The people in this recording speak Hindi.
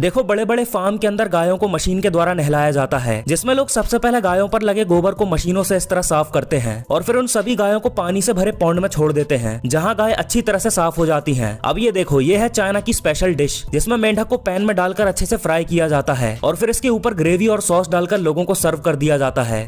देखो बड़े बड़े फार्म के अंदर गायों को मशीन के द्वारा नहलाया जाता है जिसमें लोग सबसे पहले गायों पर लगे गोबर को मशीनों से इस तरह साफ करते हैं और फिर उन सभी गायों को पानी से भरे पौंड में छोड़ देते हैं जहाँ गाय अच्छी तरह से साफ हो जाती है अब ये देखो ये है चाइना की स्पेशल डिश जिसमें मेंढक को पैन में डालकर अच्छे से फ्राई किया जाता है और फिर इसके ऊपर ग्रेवी और सॉस डालकर लोगों को सर्व कर दिया जाता है